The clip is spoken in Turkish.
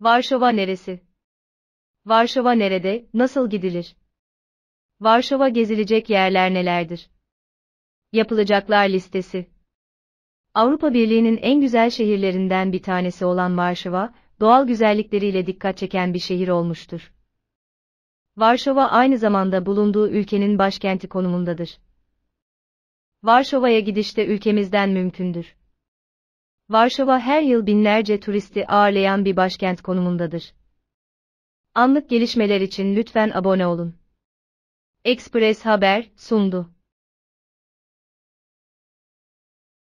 Varşova neresi? Varşova nerede, nasıl gidilir? Varşova gezilecek yerler nelerdir? Yapılacaklar listesi. Avrupa Birliği'nin en güzel şehirlerinden bir tanesi olan Varşova, doğal güzellikleriyle dikkat çeken bir şehir olmuştur. Varşova aynı zamanda bulunduğu ülkenin başkenti konumundadır. Varşova'ya gidişte ülkemizden mümkündür. Varşova her yıl binlerce turisti ağırlayan bir başkent konumundadır. Anlık gelişmeler için lütfen abone olun. Express Haber sundu.